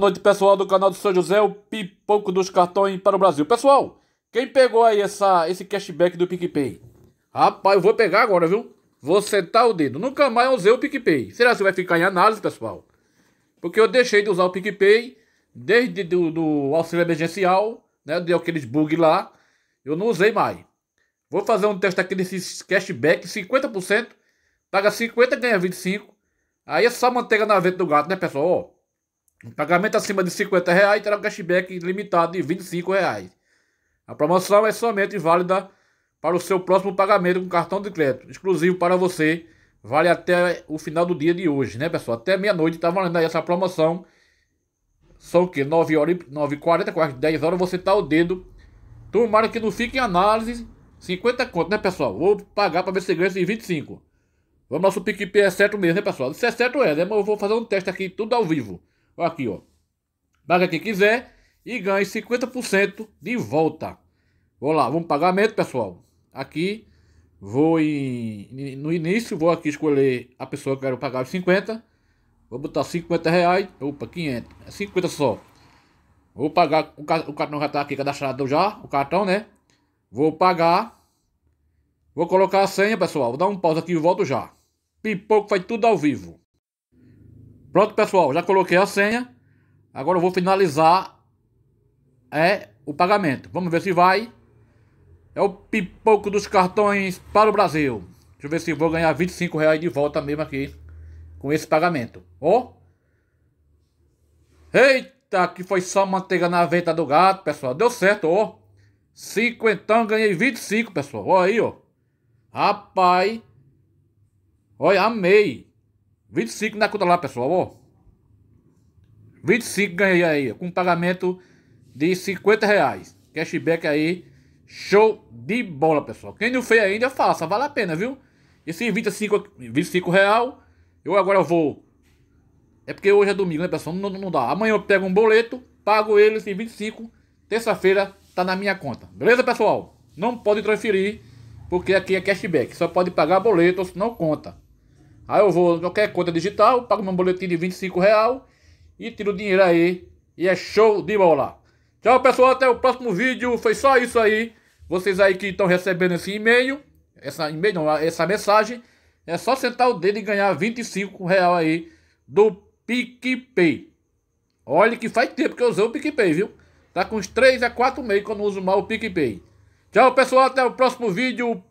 Boa noite, pessoal do canal do São José, o Pipoco dos Cartões para o Brasil. Pessoal, quem pegou aí essa, esse cashback do PicPay? Rapaz, eu vou pegar agora, viu? Vou sentar o dedo. Nunca mais usei o PicPay. Será que vai ficar em análise, pessoal? Porque eu deixei de usar o PicPay desde do, do auxílio emergencial, né? Deu aqueles bug lá. Eu não usei mais. Vou fazer um teste aqui nesse cashback, 50%. Paga 50, ganha 25. Aí é só manteiga na venta do gato, né, pessoal? Ó. Um pagamento acima de 50 reais terá um cashback limitado de 25 reais. A promoção é somente válida para o seu próximo pagamento com cartão de crédito, exclusivo para você. Vale até o final do dia de hoje, né, pessoal? Até meia-noite tá valendo aí essa promoção. São que 9 horas, 9 40, quase 10 horas você tá o dedo. Tomara que não fique em análise. 50 conto, né, pessoal? Vou pagar para ver se ganha esses 25. Vamos nosso PicPay é certo mesmo, né, pessoal? Se é certo é, né? Mas eu vou fazer um teste aqui tudo ao vivo. Aqui, ó. Paga quem quiser e ganhe 50% de volta. Vou lá, vamos pagamento, pessoal. Aqui, vou em, no início, vou aqui escolher a pessoa que eu quero pagar os 50. Vou botar 50 reais. Opa, 500. É 50 só. Vou pagar. O, o cartão já tá aqui cadastrado já. O cartão, né? Vou pagar. Vou colocar a senha, pessoal. Vou dar um pausa aqui e volto já. Pipoco faz tudo ao vivo. Pronto, pessoal, já coloquei a senha. Agora eu vou finalizar é o pagamento. Vamos ver se vai. É o pipoco dos cartões para o Brasil. Deixa eu ver se vou ganhar 25 reais de volta mesmo aqui com esse pagamento. Ó. Oh. Eita, que foi só manteiga na venta do gato, pessoal. Deu certo, ó. Oh. Cinquentão, ganhei 25, pessoal. Olha aí, ó. Rapaz. Olha, amei. 25 na conta lá, pessoal, ó. 25 ganhei aí, com pagamento de 50 reais. Cashback aí, show de bola, pessoal. Quem não fez ainda, faça, vale a pena, viu? Esse 25, 25 real, eu agora vou... É porque hoje é domingo, né, pessoal? Não, não dá. Amanhã eu pego um boleto, pago ele esse 25, terça-feira tá na minha conta. Beleza, pessoal? Não pode transferir, porque aqui é cashback. Só pode pagar boleto, senão conta. Aí eu vou qualquer conta digital, pago meu boletim de 25 real e tiro o dinheiro aí. E é show de bola. Tchau, pessoal. Até o próximo vídeo. Foi só isso aí. Vocês aí que estão recebendo esse e-mail, essa e-mail não, essa mensagem, é só sentar o dedo e ganhar 25 real aí do PicPay. Olha que faz tempo que eu usei o PicPay, viu? Tá com uns 3 a 4 meses quando eu uso mal o PicPay. Tchau, pessoal. Até o próximo vídeo.